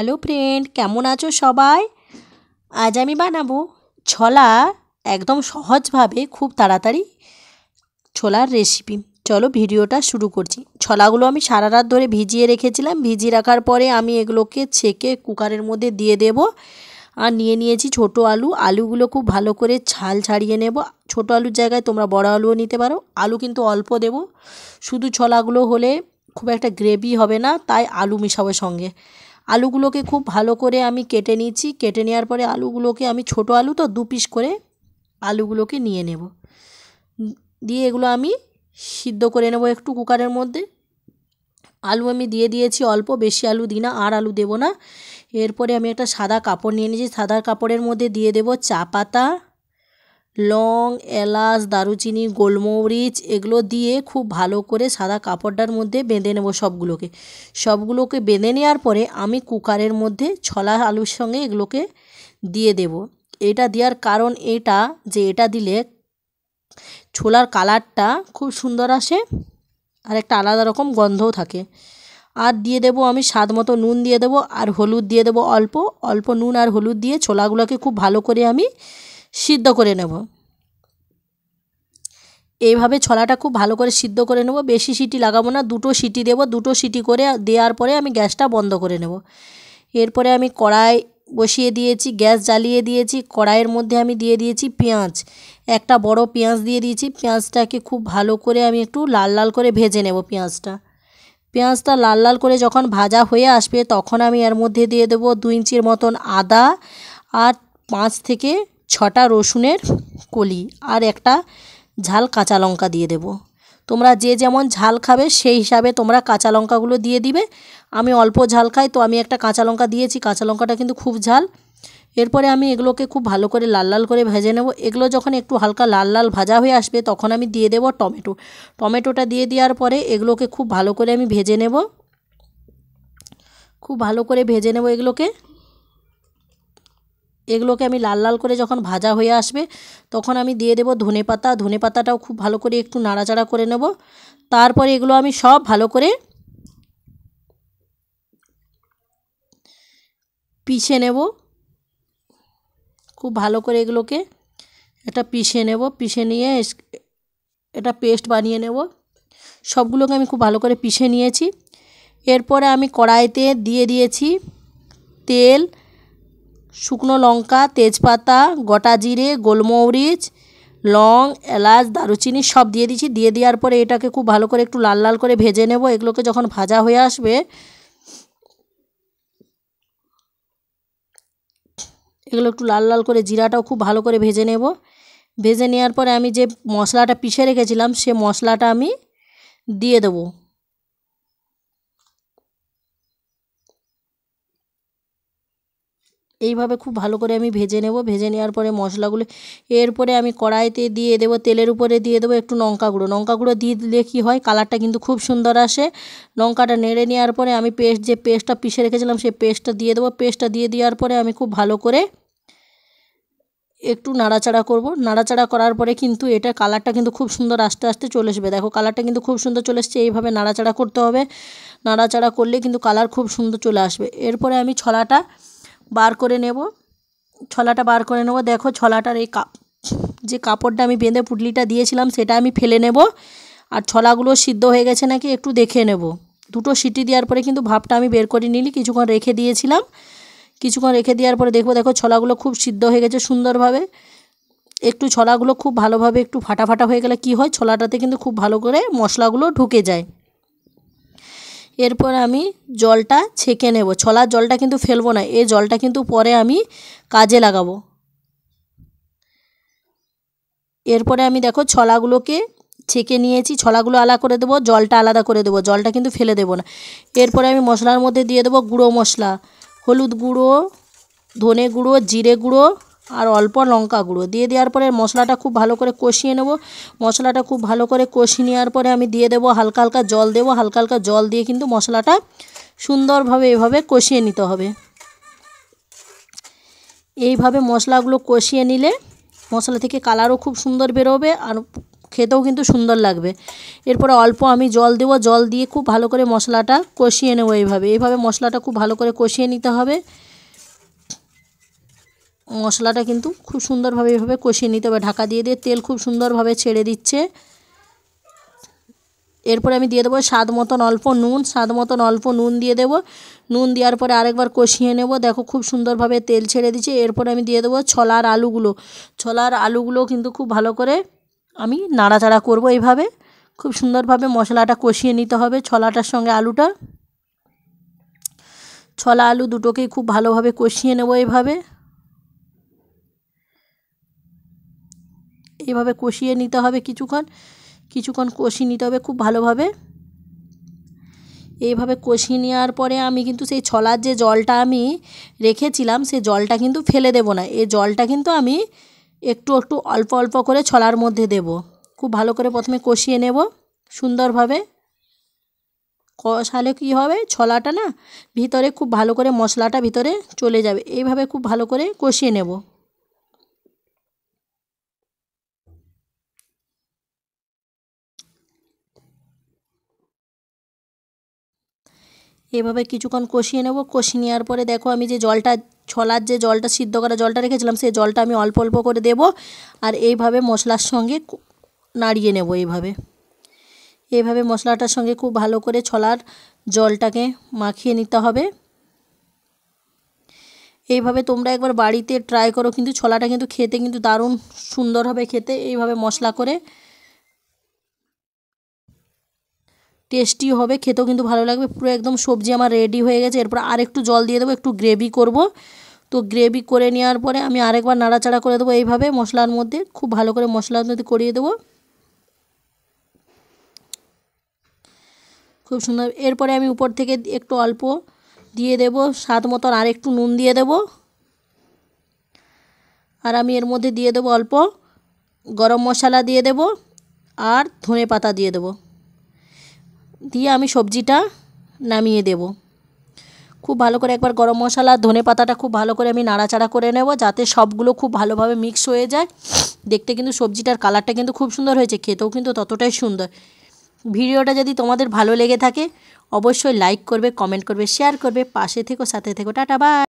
hello friend কেমন আছো সবাই আজ আমি বানাবো ছোলা একদম সহজভাবে খুব তাড়াতাড়ি ছোলার রেসিপি চলো ভিডিওটা শুরু করছি ছলাগুলো আমি সারা রাত ধরে ভিজিয়ে রেখেছিলাম ভিজিয়ে রাখার পরে আমি এগুলোকে ছেঁকে কুকারের মধ্যে দিয়ে দেব আর নিয়ে নিয়েছি ছোট আলু আলুগুলো খুব ভালো করে ছাল ছাড়িয়ে নেব ছোট আলুর জায়গায় তোমরা বড় আলুও নিতে পারো আলু কিন্তু অল্প দেব শুধু ছলাগুলো হলে খুব একটা গ্রেভি হবে না তাই আলু মিশাবো সঙ্গে আলুগুলোকে খুব ভালো করে আমি কেটে নিয়েছি কেটে নেওয়ার পরে আলুগুলোকে আমি ছোট আলু তো দু পিস করে আলুগুলোকে নিয়ে নেব দিয়ে এগুলো আমি সিদ্ধ করে নেব একটু কুকারের মধ্যে আলু আমি দিয়ে দিয়েছি অল্প বেশি আলু দিই না আর আলু দেব না এরপরে আমি একটা সাদা কাপড় নিয়ে নিয়েছি সাদা কাপড়ের মধ্যে দিয়ে দেব চা পাতা লং এলাচ দারুচিনি গোলমরিচ এগুলো দিয়ে খুব ভালো করে সাদা কাপড়টার মধ্যে বেঁধে নেব সবগুলোকে সবগুলোকে বেঁধে নেওয়ার পরে আমি কুকারের মধ্যে ছলা আলুর সঙ্গে এগুলোকে দিয়ে দেব এটা দেওয়ার কারণ এটা যে এটা দিলে ছোলার কালারটা খুব সুন্দর আসে আর একটা আলাদা রকম গন্ধও থাকে আর দিয়ে দেবো আমি স্বাদ মতো নুন দিয়ে দেবো আর হলুদ দিয়ে দেবো অল্প অল্প নুন আর হলুদ দিয়ে ছোলাগুলোকে খুব ভালো করে আমি সিদ্ধ করে নেব এইভাবে ছলাটা খুব ভালো করে সিদ্ধ করে নেব বেশি সিটি লাগাবো না দুটো সিটি দেব দুটো সিটি করে দেওয়ার পরে আমি গ্যাসটা বন্ধ করে নেব এরপরে আমি কড়াই বসিয়ে দিয়েছি গ্যাস জ্বালিয়ে দিয়েছি কড়াইয়ের মধ্যে আমি দিয়ে দিয়েছি পেঁয়াজ একটা বড় পেঁয়াজ দিয়ে দিয়েছি পেঁয়াজটাকে খুব ভালো করে আমি একটু লাল লাল করে ভেজে নেব পেঁয়াজটা পেঁয়াজটা লাল লাল করে যখন ভাজা হয়ে আসবে তখন আমি এর মধ্যে দিয়ে দেবো দু ইঞ্চির মতন আদা আর পাঁচ থেকে ছটা রসুনের কলি আর একটা ঝাল কাঁচা লঙ্কা দিয়ে দেব তোমরা যে যেমন ঝাল খাবে সেই হিসাবে তোমরা কাঁচা লঙ্কাগুলো দিয়ে দিবে আমি অল্প ঝাল খাই তো আমি একটা কাঁচা লঙ্কা দিয়েছি কাঁচা লঙ্কাটা কিন্তু খুব ঝাল এরপরে আমি এগুলোকে খুব ভালো করে লাল লাল করে ভেজে নেব এগুলো যখন একটু হালকা লাল লাল ভাজা হয়ে আসবে তখন আমি দিয়ে দেব টমেটো টমেটোটা দিয়ে দেওয়ার পরে এগুলোকে খুব ভালো করে আমি ভেজে নেব খুব ভালো করে ভেজে নেব এগুলোকে এগুলোকে আমি লাল লাল করে যখন ভাজা হয়ে আসবে তখন আমি দিয়ে দেব ধনে পাতা ধনে পাতাটাও খুব ভালো করে একটু নাড়াচাড়া করে নেব তারপরে এগুলো আমি সব ভালো করে পিষে নেব খুব ভালো করে এগুলোকে এটা পিষে নেব পিষে নিয়ে এটা পেস্ট বানিয়ে নেব সবগুলোকে আমি খুব ভালো করে পিষে নিয়েছি এরপরে আমি কড়াইতে দিয়ে দিয়েছি তেল শুকনো লঙ্কা তেজপাতা গোটা জিরে গোলমরিচ লং এলাচ দারুচিনি সব দিয়ে দিচ্ছি দিয়ে দেওয়ার পরে এটাকে খুব ভালো করে একটু লাল লাল করে ভেজে নেব এগুলোকে যখন ভাজা হয়ে আসবে এগুলো একটু লাল লাল করে জিরাটাও খুব ভালো করে ভেজে নেব ভেজে নেওয়ার পরে আমি যে মশলাটা পিষে রেখেছিলাম সে মশলাটা আমি দিয়ে দেবো এইভাবে খুব ভালো করে আমি ভেজে নেব ভেজে নেওয়ার পরে মশলাগুলো এরপরে আমি কড়াইতে দিয়ে দেবো তেলের উপরে দিয়ে দেবো একটু লঙ্কা গুঁড়ো লঙ্কা গুঁড়ো দিয়ে দিলে কী হয় কালারটা কিন্তু খুব সুন্দর আসে লঙ্কাটা নেড়ে নেওয়ার পরে আমি পেস্ট যে পেস্টটা পিষে রেখেছিলাম সেই পেস্টটা দিয়ে দেবো পেস্টটা দিয়ে দেওয়ার পরে আমি খুব ভালো করে একটু নাড়াচাড়া করব নাড়াচাড়া করার পরে কিন্তু এটা কালারটা কিন্তু খুব সুন্দর আস্তে আস্তে চলে আসবে দেখো কালারটা কিন্তু খুব সুন্দর চলে এসছে এইভাবে নাড়াচাড়া করতে হবে নাড়াচাড়া করলে কিন্তু কালার খুব সুন্দর চলে আসবে এরপরে আমি ছলাটা বার করে নেব ছলাটা বার করে নেব দেখো ছলাটার এই কাপ যে কাপড়টা আমি বেঁধে পুটলিটা দিয়েছিলাম সেটা আমি ফেলে নেব আর ছলাগুলো সিদ্ধ হয়ে গেছে নাকি একটু দেখে নেব দুটো সিটি দেওয়ার পরে কিন্তু ভাপটা আমি বের করে নিলি কিছুক্ষণ রেখে দিয়েছিলাম কিছুক্ষণ রেখে দেওয়ার পরে দেখবো দেখো ছলাগুলো খুব সিদ্ধ হয়ে গেছে সুন্দরভাবে একটু ছলাগুলো খুব ভালোভাবে একটু ফাটা ফাটা হয়ে গেলে কি হয় ছলাটাতে কিন্তু খুব ভালো করে মশলাগুলো ঢুকে যায় এরপর আমি জলটা ছেঁকে নেব ছলার জলটা কিন্তু ফেলবো না এই জলটা কিন্তু পরে আমি কাজে লাগাবো এরপরে আমি দেখো ছলাগুলোকে ছেঁকে নিয়েছি ছলাগুলো আলাদা করে দেবো জলটা আলাদা করে দেবো জলটা কিন্তু ফেলে দেবো না এরপরে আমি মশলার মধ্যে দিয়ে দেবো গুঁড়ো মশলা হলুদ গুঁড়ো ধনে গুঁড়ো জিরে গুঁড়ো আর অল্প লঙ্কা গুঁড়ো দিয়ে দেওয়ার পরে মশলাটা খুব ভালো করে কষিয়ে নেব মশলাটা খুব ভালো করে কষিয়ে নেওয়ার পরে আমি দিয়ে দেবো হালকা হালকা জল দেবো হালকা হালকা জল দিয়ে কিন্তু মশলাটা সুন্দরভাবে এভাবে কষিয়ে নিতে হবে এইভাবে মশলাগুলো কষিয়ে নিলে মশলা থেকে কালারও খুব সুন্দর বেরোবে আর খেতেও কিন্তু সুন্দর লাগবে এরপরে অল্প আমি জল দেবো জল দিয়ে খুব ভালো করে মশলাটা কষিয়ে নেবো এইভাবে এইভাবে মশলাটা খুব ভালো করে কষিয়ে নিতে হবে মশলাটা কিন্তু খুব সুন্দরভাবে এভাবে কষিয়ে নিতে হবে ঢাকা দিয়ে দিয়ে তেল খুব সুন্দরভাবে ছেড়ে দিচ্ছে এরপরে আমি দিয়ে দেবো স্বাদ মতন অল্প নুন স্বাদ মতন অল্প নুন দিয়ে দেবো নুন দেওয়ার পরে আরেকবার কষিয়ে নেব দেখো খুব সুন্দরভাবে তেল ছেড়ে দিচ্ছে এরপরে আমি দিয়ে দেবো ছলার আলুগুলো ছলার আলুগুলো কিন্তু খুব ভালো করে আমি নাড়াচাড়া করব এইভাবে খুব সুন্দরভাবে মশলাটা কষিয়ে নিতে হবে ছলাটার সঙ্গে আলুটা ছলা আলু দুটোকেই খুব ভালোভাবে কষিয়ে নেব এইভাবে এভাবে কষিয়ে নিতে হবে কিছুক্ষণ কিছুক্ষণ কষিয়ে নিতে হবে খুব ভালোভাবে এইভাবে কষিয়ে নেওয়ার পরে আমি কিন্তু সেই ছলার যে জলটা আমি রেখেছিলাম সেই জলটা কিন্তু ফেলে দেব না এই জলটা কিন্তু আমি একটু একটু অল্প অল্প করে ছলার মধ্যে দেব খুব ভালো করে প্রথমে কষিয়ে নেব সুন্দরভাবে কষালে কি হবে ছলাটা না ভিতরে খুব ভালো করে মশলাটা ভিতরে চলে যাবে এইভাবে খুব ভালো করে কষিয়ে নেব এভাবে কিছুক্ষণ কষিয়ে নেব কষিয়ে নেওয়ার পরে দেখো আমি যে জলটা ছলার যে জলটা সিদ্ধ করা জলটা রেখেছিলাম সেই জলটা আমি অল্প অল্প করে দেব আর এইভাবে মশলার সঙ্গে নাড়িয়ে নেব এইভাবে এইভাবে মশলাটার সঙ্গে খুব ভালো করে ছলার জলটাকে মাখিয়ে নিতে হবে এইভাবে তোমরা একবার বাড়িতে ট্রাই করো কিন্তু ছলাটা কিন্তু খেতে কিন্তু দারুণ সুন্দর হবে খেতে এইভাবে মশলা করে টেস্টি হবে খেতেও কিন্তু ভালো লাগবে পুরো একদম সবজি আমার রেডি হয়ে গেছে এরপর আর একটু জল দিয়ে দেবো একটু গ্রেভি করব তো গ্রেভি করে নেওয়ার পরে আমি আরেকবার নাড়াচাড়া করে দেবো এইভাবে মশলার মধ্যে খুব ভালো করে মশলার মধ্যে করিয়ে দেবো খুব সুন্দর এরপরে আমি উপর থেকে একটু অল্প দিয়ে দেব স্বাদ মতন আর একটু নুন দিয়ে দেব আর আমি এর মধ্যে দিয়ে দেব অল্প গরম মশলা দিয়ে দেব আর ধনে পাতা দিয়ে দেবো দিয়ে আমি সবজিটা নামিয়ে দেব খুব ভালো করে একবার গরম মশলা ধনে পাতাটা খুব ভালো করে আমি নাড়াচাড়া করে নেব যাতে সবগুলো খুব ভালোভাবে মিক্স হয়ে যায় দেখতে কিন্তু সবজিটার কালারটা কিন্তু খুব সুন্দর হয়েছে খেতেও কিন্তু ততটাই সুন্দর ভিডিওটা যদি তোমাদের ভালো লেগে থাকে অবশ্যই লাইক করবে কমেন্ট করবে শেয়ার করবে পাশে থেকো সাথে থেকো টাটা বাই